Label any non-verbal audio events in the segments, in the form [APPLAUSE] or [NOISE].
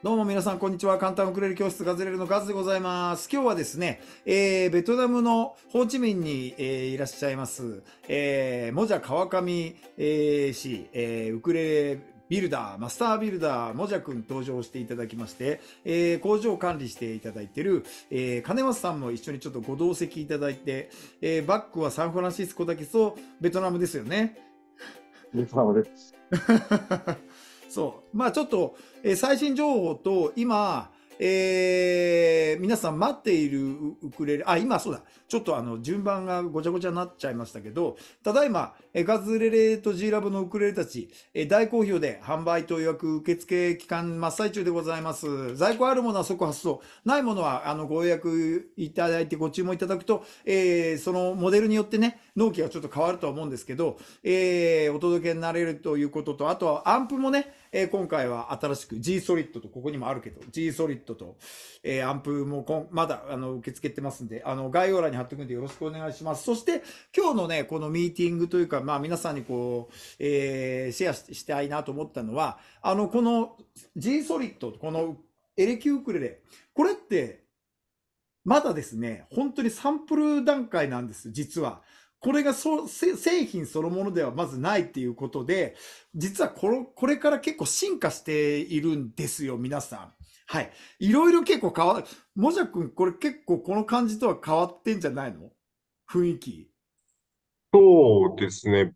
どうも皆さん、こんにちは。簡単ウクレレ教室ガズレルのガズでございます。今日はですね、えー、ベトナムのホーチミンに、えー、いらっしゃいます、えー、モジャ川上、えー、氏、えー、ウクレレビルダー、マスタービルダー、モジャ君登場していただきまして、えー、工場を管理していただいている、えー、金松さんも一緒にちょっとご同席いただいて、えー、バックはサンフランシスコだけど、ベトナムですよね。ベトナムです。[LAUGHS] そう。まあちょっと、えー、最新情報と今、えー、皆さん待っているウクレレ、あ、今そうだ、ちょっとあの、順番がごちゃごちゃになっちゃいましたけど、ただいま、えガズレレと G ラブのウクレレたち、え大好評で販売と予約受付期間真っ最中でございます。在庫あるものは即発送、ないものはあの、ご予約いただいてご注文いただくと、えー、そのモデルによってね、納期がちょっと変わるとは思うんですけど、えー、お届けになれるということと、あとはアンプもね、えー、今回は新しく G ソリッドと、ここにもあるけど、G ソリッドと、えー、アンプもこんまだあの受け付けてますんで、あの概要欄に貼っておくんでよろしくお願いします。そして、今日のね、このミーティングというか、まあ皆さんにこう、えー、シェアしたいなと思ったのは、あの、この G ソリッド、このエレキウクレレ、これって、まだですね、本当にサンプル段階なんです、実は。これがそ製品そのものではまずないっていうことで、実はこれこれから結構進化しているんですよ、皆さん。はい。いろいろ結構変わる。もじゃくん、これ結構この感じとは変わってんじゃないの雰囲気。そうですね。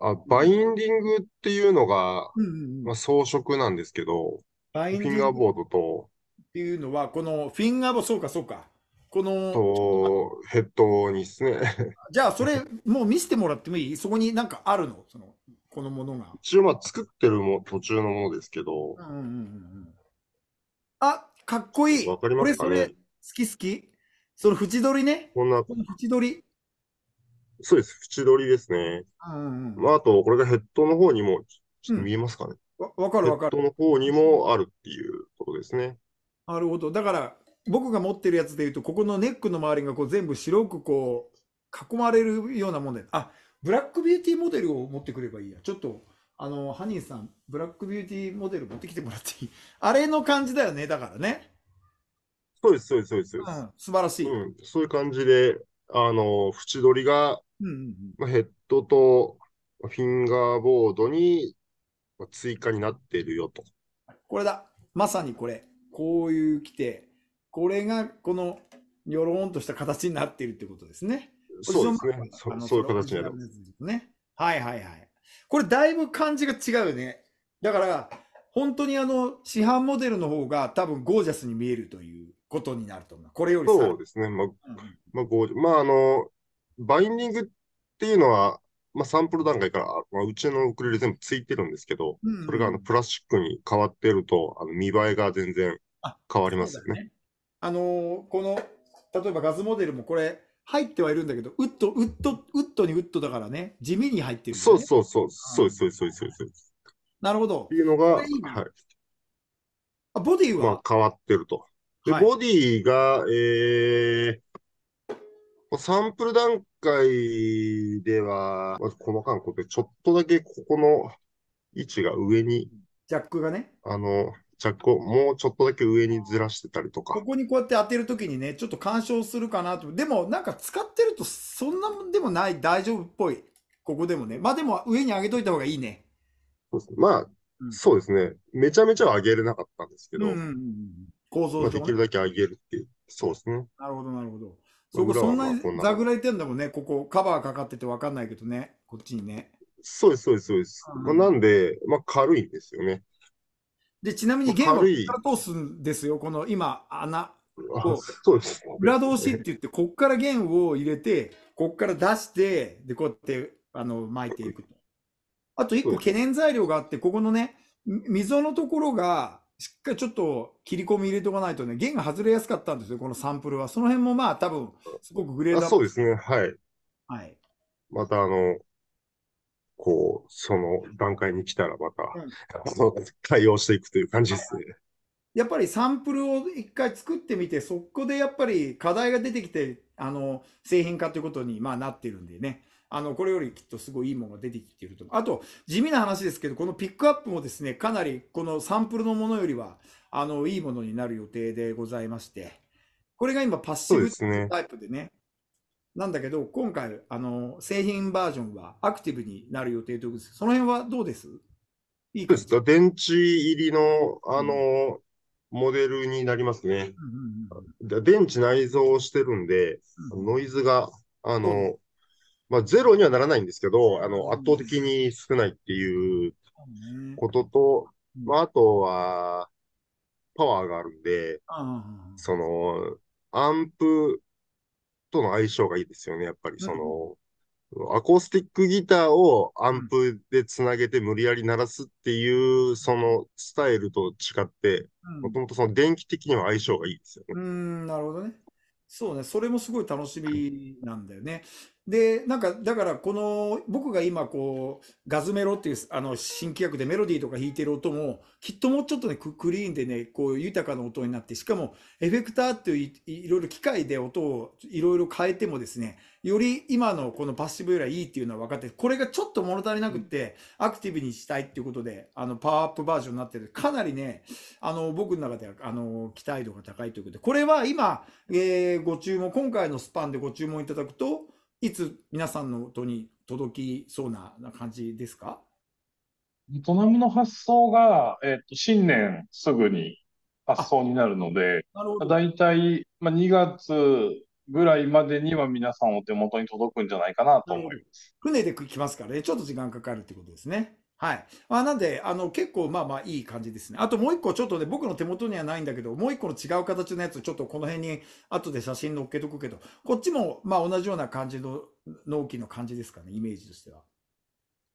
あ、バインディングっていうのが、うんうん、まあ、装飾なんですけど、バインディングフィンガーボードと。っていうのは、このフィンガーボード、そうかそうか。このヘッドにですね。[LAUGHS] じゃあ、それ、もう見せてもらってもいいそこになんかあるのその、このものが。一応、まあ、作ってるも途中のものですけど。うんうんうんあ、かっこいい。わかりますかね。好き好き。その縁取りね。こんな。この縁取り。そうです。縁取りですね。うんうん、まあ、あと、これがヘッドの方にも、ちょっと見えますかね。わ、うん、分かるわかる。ヘッドの方にもあるっていうことですね。なるほど。だから、僕が持ってるやつでいうと、ここのネックの周りがこう全部白くこう、囲まれるようなもんで、あ、ブラックビューティーモデルを持ってくればいいや。ちょっと、あの、ハニーさん、ブラックビューティーモデル持ってきてもらっていい [LAUGHS] あれの感じだよね、だからね。そうです、そうです、そうです。うん、素晴らしい、うん。そういう感じで、あの、縁取りが、うんうんまあ、ヘッドとフィンガーボードに追加になっているよと。これだ。まさにこれ。こういう規定。これがこのにょろんとした形になっているってことですね。そうですね。そそういう形になる。ね。はいはいはい。これだいぶ感じが違うね。だから、本当にあの、市販モデルの方が多分ゴージャスに見えるということになると思う。これよりそうですね。まあ、うん、まあ、ゴージャまあ、あの、バインディングっていうのは、まあ、サンプル段階から、まあ、うちのウクレレ全部ついてるんですけど、うんうん、それがあのプラスチックに変わってると、あの見栄えが全然変わりますよね。あのー、この、例えばガズモデルもこれ、入ってはいるんだけど、ウッド、ウッド、ウッドにウッドだからね、地味に入ってる、ね、そうそうそう、そうそうそうそうそう。なるほど。っていうのが、いいはい。あ、ボディは、まあ、変わってると。で、ボディが、えー、サンプル段階では、まず細かく、ことで、ちょっとだけここの位置が上に。ジャックがね。あの、着をもうちょっとだけ上にずらしてたりとか。ここにこうやって当てるときにね、ちょっと干渉するかなと。でもなんか使ってるとそんなでもない、大丈夫っぽい。ここでもね。まあでも上に上げといた方がいいね。そうですね。まあ、うん、そうですね。めちゃめちゃ上げれなかったんですけど、うんうんうん、構造上、ね、まあ、できるだけ上げるっていう。そうですね。なるほど、なるほど。そこそんなにザグらいてんだもんね。ここカバーかかってて分かんないけどね。こっちにね。そうです、そうです、そうです。なんで、まあ軽いんですよね。で、ちなみに弦を通すんですよ、この今、穴を。そうです。裏通しって言って、ここから弦を入れて、ここから出して、で、こうやって、あの、巻いていくと。あと一個懸念材料があって、ここのね、溝のところが、しっかりちょっと切り込み入れておかないとね、弦が外れやすかったんですよ、このサンプルは。その辺もまあ、多分すごくグレードアップ。そうですね、はい。はい。また、あの、こう、その段階に来たらまた、うん、対応していくという感じですね。やっぱりサンプルを一回作ってみて、そこでやっぱり課題が出てきて、あの、製品化ということに、まあ、なってるんでね。あの、これよりきっとすごいいいものが出てきていると。あと、地味な話ですけど、このピックアップもですね、かなりこのサンプルのものよりは、あの、いいものになる予定でございまして、これが今パッシブタイプでね、でねなんだけど、今回、あの、製品バージョンはアクティブになる予定ということです。その辺はどうですいいです電池入りの、あの、うんモデルになりますね。うんうんうん、電池内蔵してるんで、うん、ノイズが、あの、うん、まあ、ゼロにはならないんですけど、あの、圧倒的に少ないっていうことと、うん、まあ、あとは、パワーがあるんで、その、アンプとの相性がいいですよね、やっぱり。その、うん、アコースティックギターをアンプでつなげて無理やり鳴らすっていう、そのスタイルと違って、もともとその電気的には相性がいいですよね。うん、なるほどね。そうね、それもすごい楽しみなんだよね。で、なんか、だからこの、僕が今こう、ガズメロっていうあの新規役でメロディーとか弾いてる音も、きっともうちょっとね、クリーンでね、こう豊かな音になって、しかもエフェクターっていういろいろ機械で音をいろいろ変えてもですね、より今のこのパッシブよりはいいっていうのは分かって、これがちょっと物足りなくって、アクティブにしたいっていうことで、あの、パワーアップバージョンになってる。かなりね、あの、僕の中では、あの、期待度が高いということで、これは今、えご注文、今回のスパンでご注文いただくと、いつ皆さんの音に届きそうな感じですかベトナムの発想が、えー、っと、新年すぐに発送になるので、大体、まあ、2月ぐらいまでには皆さんお手元に届くんじゃないかなと思います。船で来ますからね、ちょっと時間かかるってことですね。はい。まあ、なんで、あの、結構、まあまあ、いい感じですね。あともう一個、ちょっとね、僕の手元にはないんだけど、もう一個の違う形のやつ、ちょっとこの辺に、後で写真載っけとくけど、こっちも、まあ、同じような感じの、納期の感じですかね、イメージとしては。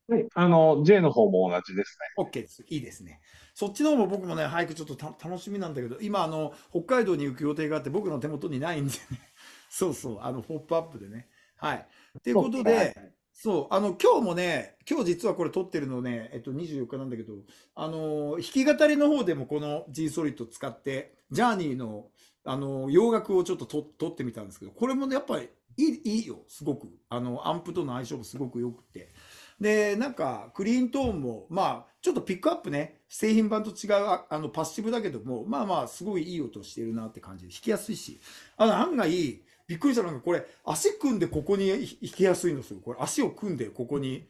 はい、あの、J の方も同じですね。OK です。いいですね。そっちの方も僕もね、早くちょっと楽しみなんだけど、今、あの、北海道に行く予定があって、僕の手元にないんでね。[LAUGHS] そうそう、あの、ポップアップでね。はい。ということで、そう、あの、今日もね、今日実はこれ撮ってるのね、えっと、24日なんだけど、あの弾き語りの方でもこの G ソリッド使って、ジャーニーの、あの洋楽をちょっとと撮ってみたんですけど、これもね、やっぱりいいいいよ、すごく。あの、アンプとの相性もすごく良くて。で、なんか、クリーントーンも、まあ、ちょっとピックアップね、製品版と違う、ああの、パッシブだけども、まあまあ、すごいいい音してるなって感じで、弾きやすいし、あの、案外、びっくりしたんかこれ、足組んでここに引きやすいんですよ。これ、足を組んでここに。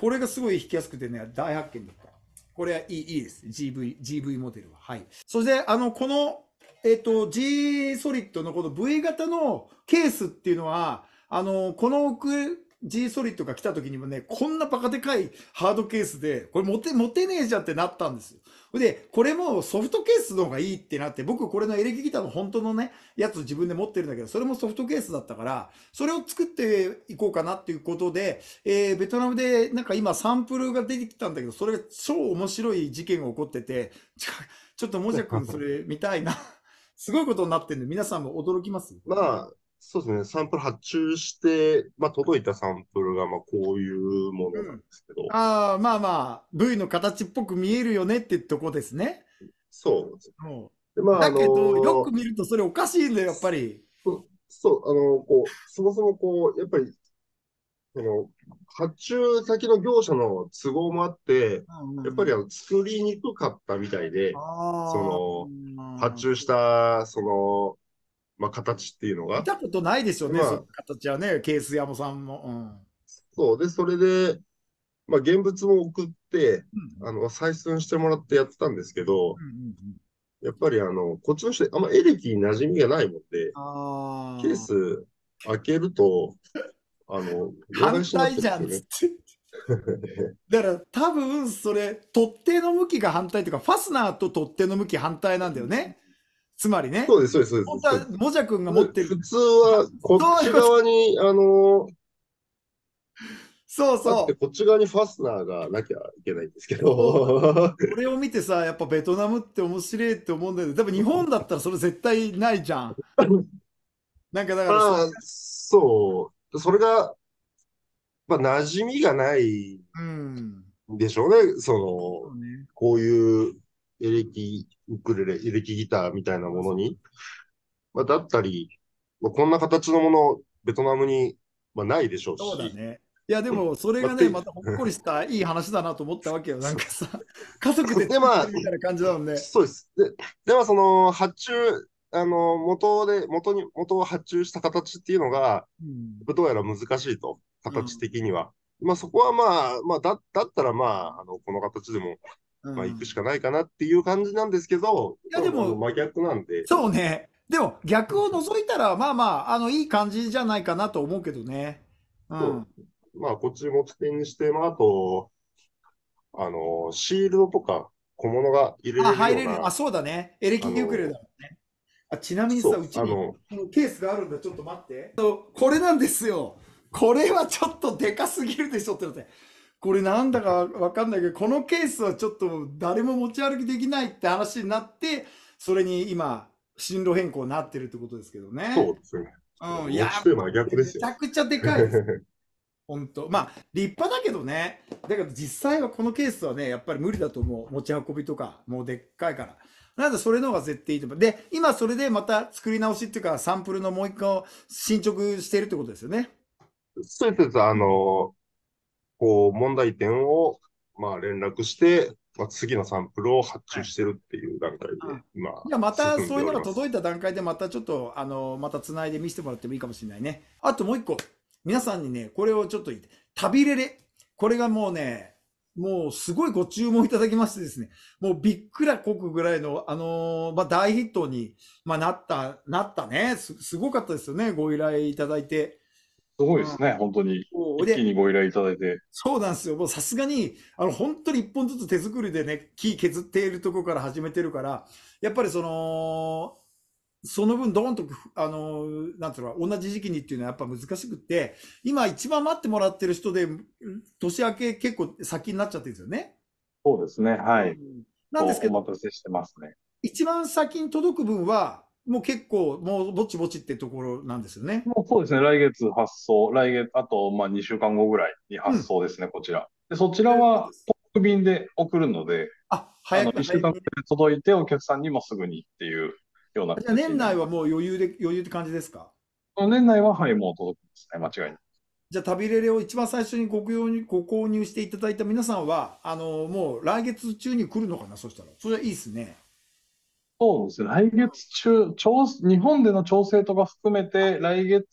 これがすごい引きやすくてね、大発見だった。これはいいいいです。GV、GV モデルは。はい。そして、あの、この、えっ、ー、と、G ソリッドのこの V 型のケースっていうのは、あの、この G ソリッドが来た時にもね、こんなバカでかいハードケースで、これ持て、持てねえじゃんってなったんですよ。で、これもソフトケースの方がいいってなって、僕これのエレキギターの本当のね、やつ自分で持ってるんだけど、それもソフトケースだったから、それを作っていこうかなっていうことで、えー、ベトナムでなんか今サンプルが出てきたんだけど、それ超面白い事件が起こってて、ちょっともじゃくんそれ見たいな。すごいことになってんで、皆さんも驚きますまあ、そうですね、サンプル発注して、まあ、届いたサンプルがまあこういうものなんですけど。うん、ああ、まあまあ、部位の形っぽく見えるよねってとこですね。そうですでまあ、だけど、あのー、よく見るとそれおかしいんだよ、やっぱり。そう、あのー、こう、そもそもこう、やっぱり、その、発注先の業者の都合もあって、やっぱりあの作りにくかったみたいで、その、発注した、その、まあ、形っていうのが。見たことないですよね、まあ、その形はね、ケース山さんも。うん、そうで、それで、まあ、現物も送って、うん、あの採寸してもらってやってたんですけど、うんうんうん、やっぱりあのこっちの人、あんまエレキに馴染みがないもんで、ーケース開けると、あの、反対じゃんっって。だから多分それ取っ手の向きが反対というかファスナーと取っ手の向き反対なんだよね。つまりね。そうです、そうです。もじゃ、もじゃくんが持ってる。普通は、こっち側に、あのー、そうそう。こっち側にファスナーがなきゃいけないんですけど。これを見てさ、やっぱベトナムって面白いって思うんだけど、多分日本だったらそれ絶対ないじゃん。なんかだから、まあ、そう。それが、まあ、馴染みがないんでしょうね。うん、その、ね、こういうエレキウクレレ、エレキギターみたいなものに、まあ、だったり、まあ、こんな形のもの、ベトナムに、まあ、ないでしょうし。そうだねいやでもそれがね、またほっこりしたいい話だなと思ったわけよ、[LAUGHS] なんかさ、家族でみたいな感じだもんね。そうです。で、ではその発注、あの元で元に元を発注した形っていうのが、うん、どうやら難しいと、形的には。うん、まあそこはまあ、まあだだったらまああの、この形でもまあ、行くしかないかなっていう感じなんですけど、いやでも、真逆なんで。そうね。でも、逆を除いたら、まあまあ、あの、いい感じじゃないかなと思うけどね。うん。まあ、こっち持ち手にして、まあ、あと、あの、シールドとか小物が入れるあ、入れる。あ、そうだね。エレキギュークレだもんね。あちなみにさ、うちにこのケースがあるんだ。ちょっと待って。これなんですよ。これはちょっとでかすぎるでしょってなって。これなんだかわかんないけど、このケースはちょっと誰も持ち歩きできないって話になって、それに今、進路変更になってるってことですけどね。そうですね。うん、いや、めちゃくちゃでかいです。[LAUGHS] 本当まあ立派だけどねだけど実際はこのケースはねやっぱり無理だと思う持ち運びとかもうでっかいからなのでそれの方が絶対いいと思うで今それでまた作り直しっていうかサンプルのもう一回進捗してるってことですよねそうですあのこう、問題点を、まあ、連絡して、まあ、次のサンプルを発注してるっていう段階で、今、い。や、またそういうのが届いた段階で、またちょっと、あの、またつないで見せてもらってもいいかもしれないね。あともう一個、皆さんにね、これをちょっと言って、旅レレ。これがもうね、もうすごいご注文いただきましてですね、もうびっくらこくぐらいの、あのー、まあ、大ヒットに、まあ、なった、なったねす。すごかったですよね、ご依頼いただいて。すごいですね、本当に。一気にご依頼いただいて。そうなんですよ。もうさすがに、あの、本当に一本ずつ手作りでね、木削っているところから始めてるから、やっぱりその、その分、どんンと、あの、なんていうの、同じ時期にっていうのはやっぱ難しくって、今一番待ってもらってる人で、年明け結構先になっちゃってるんですよね。そうですね、はい。なんですけど、お待たせしてますね。一番先に届く分は、もう結構、もうぼちぼちってところなんですよね。もうそうですね、来月発送、来月、あとまあ2週間後ぐらいに発送ですね、うん、こちら。でそちらは、特便で送るので、あ早く1週間で届いて、お客さんにもすぐにっていうような。じゃ年内はもう余裕で、余裕って感じですか年内は、はい、もう届んですね、間違いなじゃあ、旅レレを一番最初にご用にご購入していただいた皆さんは、あのもう来月中に来るのかな、そしたら。それはいいですね。そうですね、来月中調、日本での調整とか含めて、来月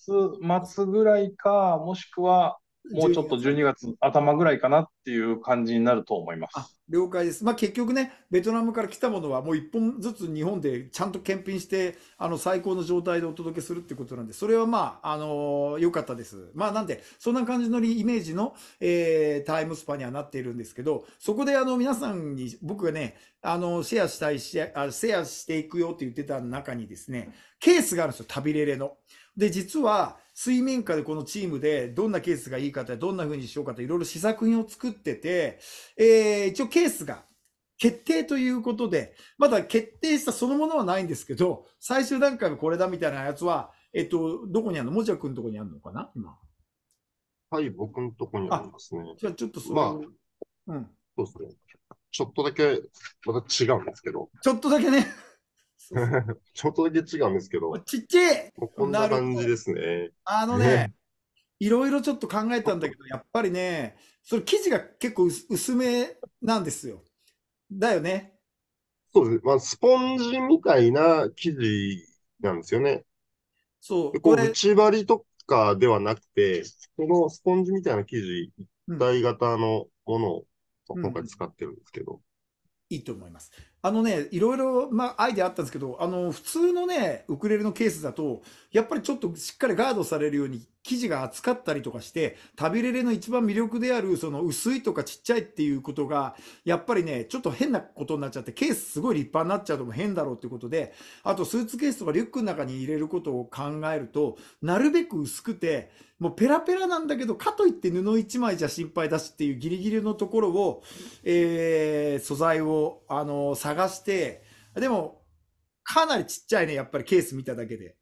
末ぐらいか、もしくはもうちょっと12月頭ぐらいかなっていう感じになると思います了解です、まあ、結局ね、ベトナムから来たものは、もう1本ずつ日本でちゃんと検品して、あの最高の状態でお届けするってことなんで、それはまあ、あの良、かったです。まあ、なんで、そんな感じのイメージの、えー、タイムスパにはなっているんですけど、そこであの皆さんに、僕がね、あのシェアしたいシェア、シェアしていくよって言ってた中にですね、ケースがあるんですよ、旅レレの。で、実は、水面下でこのチームでどんなケースがいいかって、どんな風にしようかって、いろいろ試作品を作ってて、えー、一応ケースが決定ということで、まだ決定したそのものはないんですけど、最終段階はこれだみたいなやつは、えっと、どこにあるのもじゃくんとこにあるのかな今。はい、僕のとこにありますね。じゃあちょっとそれ、まあ、うん。そうですね。ちょっとだけ、また違うんですけど。ちょっとだけね。[LAUGHS] ちょっとだけ違うんですけど。ちっちゃいこんな感じですね。あのね、いろいろちょっと考えたんだけど、やっぱりね、それ生地が結構薄めなんですよ。だよね。そうです。まあ、スポンジみたいな生地なんですよね。そう。こう、内張りとかではなくて、このスポンジみたいな生地、一体型のものを今回使ってるんですけど。うん、いいと思います。あのね、いろいろ、まあ、アイデアあったんですけど、あの、普通のね、ウクレレのケースだと、やっぱりちょっとしっかりガードされるように生地が厚かったりとかして、食べれれの一番魅力である、その薄いとかちっちゃいっていうことが、やっぱりね、ちょっと変なことになっちゃって、ケースすごい立派になっちゃうとも変だろうってことで、あとスーツケースとかリュックの中に入れることを考えると、なるべく薄くて、もうペラペラなんだけど、かといって布一枚じゃ心配だしっていうギリギリのところを、えー、素材を、あのー、探して、でも、かなりちっちゃいね、やっぱりケース見ただけで。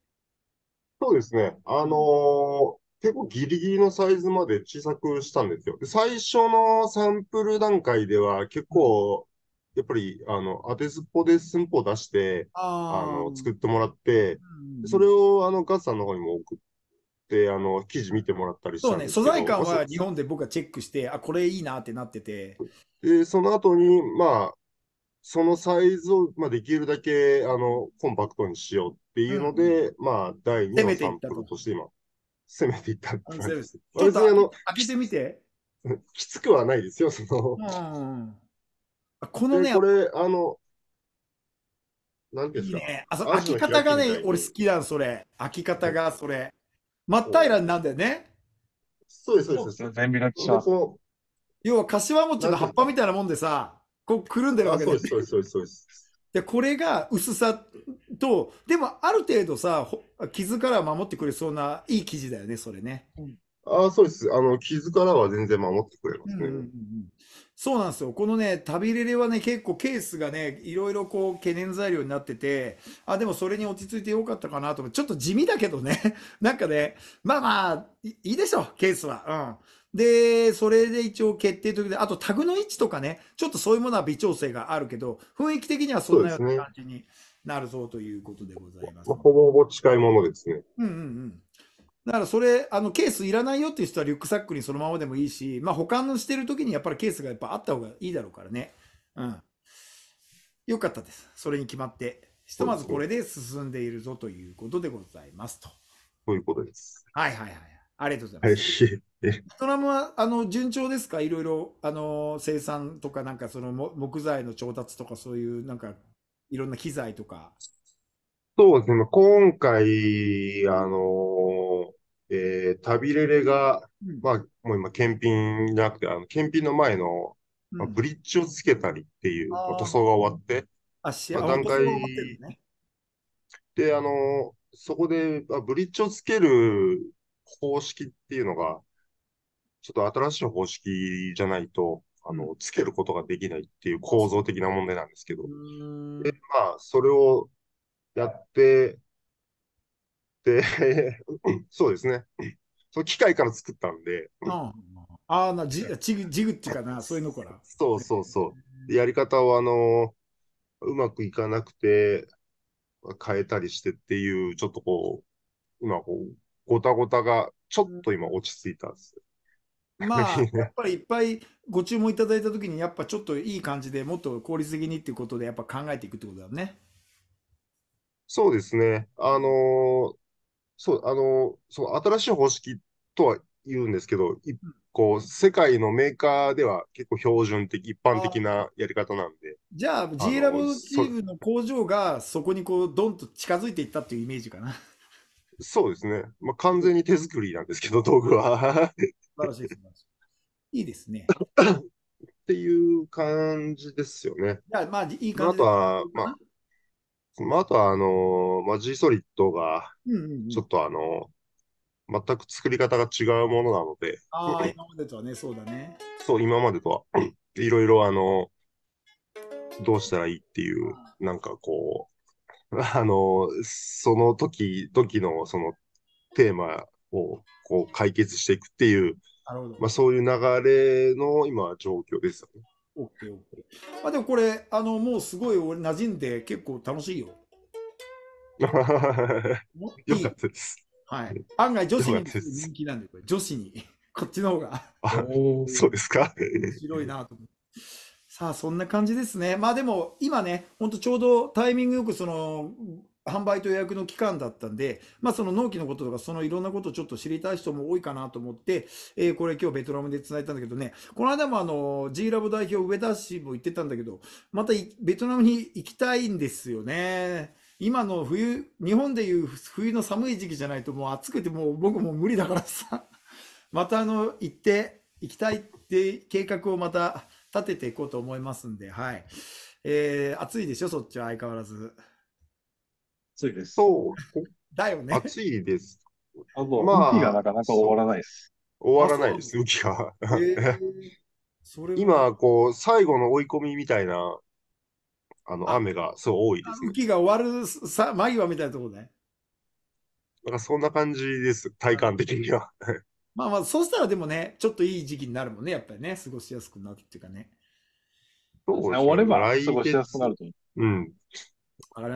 そうですね。あのー結構ギリギリのサイズまで小さくしたんですよ。最初のサンプル段階では結構、やっぱり、あの、当てずっぽで寸法出して、あの、作ってもらって、それを、あの、ガッさんの方にも送って、あの、記事見てもらったりしたそうね、素材感は日本で僕はチェックして、あ、これいいなってなってて。で、その後に、まあ、そのサイズを、まあ、できるだけあのコンパクトにしようっていうので、うん、まあ、第2のサンプルとして今、攻めていったっていちょっとあの開けてみて。きつくはないですよ、その。うん、このね、これ、あの、なんですか。いいね、あ開き方がね、俺好きだ、それ。開き方が、それ。真っ平らなんだよね。そうです、そうです。全部なっう。要は、柏餅の葉っぱみたいなもんでさ、こうくるんでるわけですそうですそうですそうですでこれが薄さとでもある程度さ傷から守ってくれそうないい生地だよねそれね、うん、あそうですあの傷からは全然守ってくれますね、うんうんうん、そうなんですよこのね旅レレはね結構ケースがねいろいろこう懸念材料になっててあでもそれに落ち着いてよかったかなと思ってちょっと地味だけどね [LAUGHS] なんかねまあまあいいでしょうケースはうんで、それで一応決定とで、あとタグの位置とかね、ちょっとそういうものは微調整があるけど、雰囲気的にはそんなような感じになるぞということでございます。ほぼほぼ近いものですね。うんうんうん。だからそれ、あのケースいらないよっていう人はリュックサックにそのままでもいいし、まあ、保管してるときにやっぱりケースがやっぱあった方がいいだろうからね。うん。よかったです。それに決まって、ひとまずこれで進んでいるぞということでございますと。そういうことです。はいはいはい。ありがとうございます。ベトナムはあの順調ですかいろいろあの生産とか、なんかその木材の調達とか、そういうなんかいろんな機材とか。そうですね、今回、あのえー、旅レレが、うん、まあ、もう今、検品じゃなくて、あの検品の前の、まあ、ブリッジをつけたりっていう、うん、塗装が終わって、あ、まあ、段階、ね、で、あのそこで、あ、ブリッジをつける方式っていうのが、ちょっと新しい方式じゃないと、あの、つけることができないっていう構造的な問題なんですけど、で、まあ、それをやって、で、[LAUGHS] そうですね。その機械から作ったんで。うん、ああ、な、ジグ、ジグっていうかな、そういうのから。そうそうそう。やり方を、あの、うまくいかなくて、変えたりしてっていう、ちょっとこう、今こう、ごたごたがちょっと今落ち着いたんです。まあ、[LAUGHS] やっぱりいっぱいご注文いただいたときに、やっぱちょっといい感じでもっと効率的にっていうことで、やっぱ考えていくってことだね。そうですね。あのー、そう、あのー、そう、新しい方式とは言うんですけど、いこう、世界のメーカーでは結構標準的、一般的なやり方なんで。じゃあ、G ラボチームの工場がそこにこう、どんと近づいていったっていうイメージかな。そうですね。まあ、完全に手作りなんですけど、道具は。素晴らしいです。いいですね。っていう感じですよね。あ、まあ、いい感じ、あ、とは、まあ、まあ、あとは、あのまあ、G ソリッドが、ちょっとあの全く作り方が違うものなので。ああ、今までとはね、そうだね。そう、今までとは。[CLEARS THROAT] いろいろ、あのどうしたらいいっていう、なんかこう、[LAUGHS] あの、その時、時のそのテーマをこう解決していくっていう、まあ、そういう流れの今、状況ですよね。オッケーオッケー。まあ、でもこれ、あの、もうすごい俺馴染んで結構楽しいよ。[LAUGHS] よかったです。はい。案外女子に人気なんで、これ女子に。こっちの方が。そうですか。[LAUGHS] 面白いなと思って。さあ、そんな感じですね。まあでも、今ね、ほんとちょうどタイミングよくその、販売と予約の期間だったんで、まあその納期のこととか、そのいろんなことをちょっと知りたい人も多いかなと思って、えー、これ今日ベトナムで繋いだんだけどね、この間もあの、G ラボ代表上田氏も行ってたんだけど、またベトナムに行きたいんですよね。今の冬、日本でいう冬の寒い時期じゃないともう暑くてもう僕も無理だからさ、またあの、行って行きたいって計画をまた、立てていこうと思いますんで、はい。えー、暑いでしょ、そっちは相変わらず。暑いです。そう。だよね。暑いです。あの、まあ、雨がなかなか終わらないです。終わらないです、雨が。えー、今、こう、最後の追い込みみたいな、あの、雨がそう多いです、ね。雨が終わるさ間際みたいなところね。なんかそんな感じです、体感的には。まあまあ、そうしたらでもね、ちょっといい時期になるもんね、やっぱりね、過ごしやすくなるっていうかね。そうですね、終われば過ごしやすくなると思う。うん。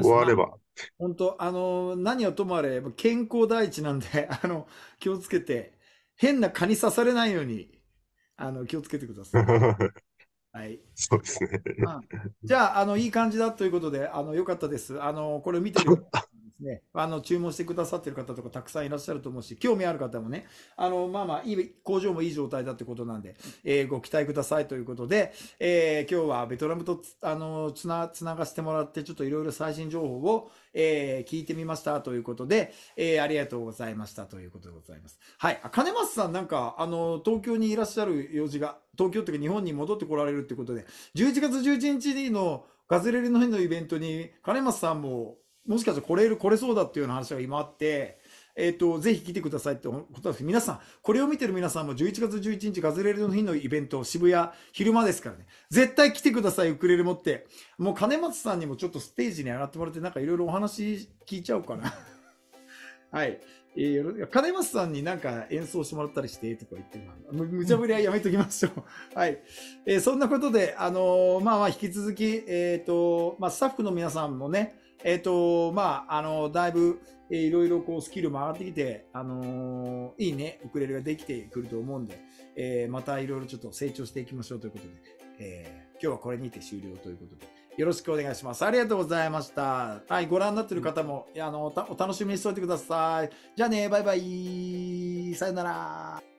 終われば。本当、あの、何はともあれ、健康第一なんで、[LAUGHS] あの、気をつけて、変な蚊に刺されないように、あの、気をつけてください。[LAUGHS] はい。そうですね。まあ、じゃあ、あの、いい感じだということで、あの、よかったです。あの、これ見てる [LAUGHS] ですね、あの、注文してくださってる方とかたくさんいらっしゃると思うし、興味ある方もね、あの、まあまあ、いい、工場もいい状態だってことなんで、えー、ご期待くださいということで、えー、今日はベトナムとつ、あの、つな、つながしてもらって、ちょっといろいろ最新情報を、えー、聞いてみましたということで、えー、ありがとうございましたということでございます。はい。金松さんなんか、あの、東京にいらっしゃる用事が、東京というか日本に戻ってこられるってことで、11月11日のガズレレの日のイベントに、金松さんももしかしたらこれる、これそうだっていうような話が今あって、えっ、ー、と、ぜひ来てくださいってことです皆さん、これを見てる皆さんも11月11日ガズレレの日のイベント、渋谷、昼間ですからね、絶対来てください、ウクレレ持って。もう金松さんにもちょっとステージに上がってもらって、なんかいろいろお話聞いちゃおうかな。[LAUGHS] はい。えー、金松さんになんか演奏してもらったりしてとか言って、まあ、無茶ぶりはやめときましょう。[LAUGHS] はい。えー、そんなことで、あのー、まあまあ引き続き、えっ、ー、と、まあスタッフの皆さんもね、えっ、ー、と、まあ、あの、だいぶ、えー、いろいろこう、スキルも上がってきて、あのー、いいね、ウクレレができてくると思うんで、えー、またいろいろちょっと成長していきましょうということで、えー、今日はこれにて終了ということで、よろしくお願いします。ありがとうございました。はい、ご覧になってる方も、あの、お楽しみにしておいてください。じゃあね、バイバイ。さよなら。